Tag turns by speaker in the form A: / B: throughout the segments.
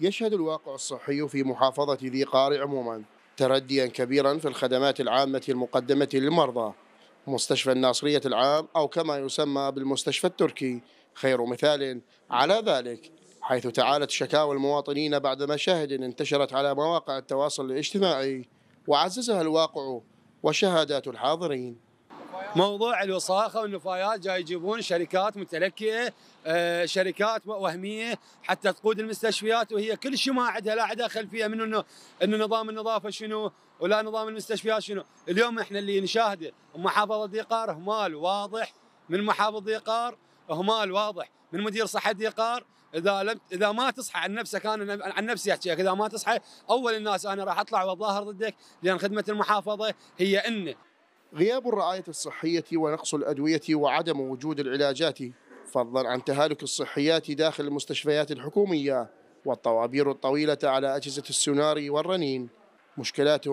A: يشهد الواقع الصحي في محافظة ذي قار عموما ترديا كبيرا في الخدمات العامة المقدمة للمرضى مستشفى الناصرية العام أو كما يسمى بالمستشفى التركي خير مثال على ذلك حيث تعالت شكاوى المواطنين بعد مشاهد انتشرت على مواقع التواصل الاجتماعي وعززها الواقع وشهادات الحاضرين
B: موضوع الوساخه والنفايات جاي يجيبون شركات متلكئه آه، شركات وهميه حتى تقود المستشفيات وهي كل شيء ما عندها لا عندها خلفيه من انه انه نظام النظافه شنو ولا نظام المستشفيات شنو، اليوم احنا اللي نشاهده محافظه ديقار اهمال واضح من محافظ ديقار اهمال واضح من مدير صحه ديقار اذا لم اذا ما تصحى عن نفسك انا عن نفسي احكي اذا ما تصحى اول الناس انا راح اطلع واظاهر ضدك لان خدمه المحافظه هي انه غياب الرعاية الصحية
A: ونقص الأدوية
B: وعدم وجود
A: العلاجات فضلا عن تهالك الصحيات داخل المستشفيات الحكومية والطوابير الطويلة على أجهزة السونار والرنين مشكلات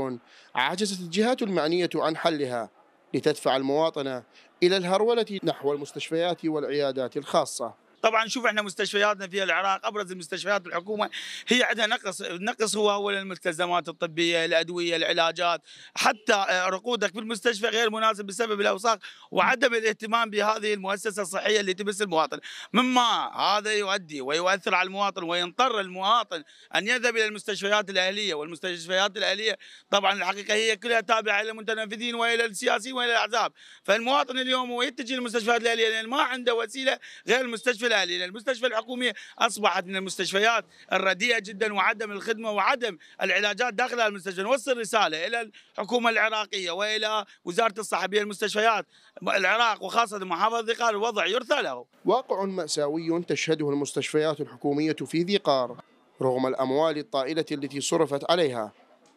A: عجزت الجهات المعنية عن حلها لتدفع المواطن إلى الهرولة نحو المستشفيات والعيادات الخاصة
C: طبعا شوف احنا مستشفياتنا في العراق ابرز المستشفيات الحكومه هي عندها نقص نقص هو اولا الملتزمات الطبيه الادويه العلاجات حتى آه، رقودك في المستشفى غير مناسب بسبب الاوساخ وعدم الاهتمام بهذه المؤسسه الصحيه اللي تمس المواطن مما هذا يؤدي ويؤثر على المواطن ويضطر المواطن ان يذهب الى المستشفيات الاهليه والمستشفيات الاهليه طبعا الحقيقه هي كلها تابعه الى المتنفذين والى السياسيين والى الاحزاب فالمواطن اليوم هو يتجه للمستشفيات الاهليه لان ما عنده وسيله غير المستشفى الدولة لأن المستشفى الحكومي أصبحت من المستشفيات الرديئة جدا وعدم الخدمة وعدم العلاجات داخل المستشفى نوصل رسالة إلى الحكومة العراقية وإلى وزارة الصحه المستشفيات العراق وخاصة محافظة ذقار الوضع يرثى له
A: واقع مأساوي تشهده المستشفيات الحكومية في ذقار رغم الأموال الطائلة التي صرفت عليها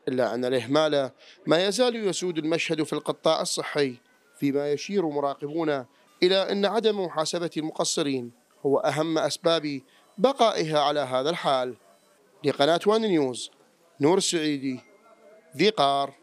A: إلا أن الإهمال ما يزال يسود المشهد في القطاع الصحي فيما يشير مراقبون إلى أن عدم محاسبة المقصرين هو أهم أسباب بقائها على هذا الحال لقناة وان نيوز نور السعيدي ذي قار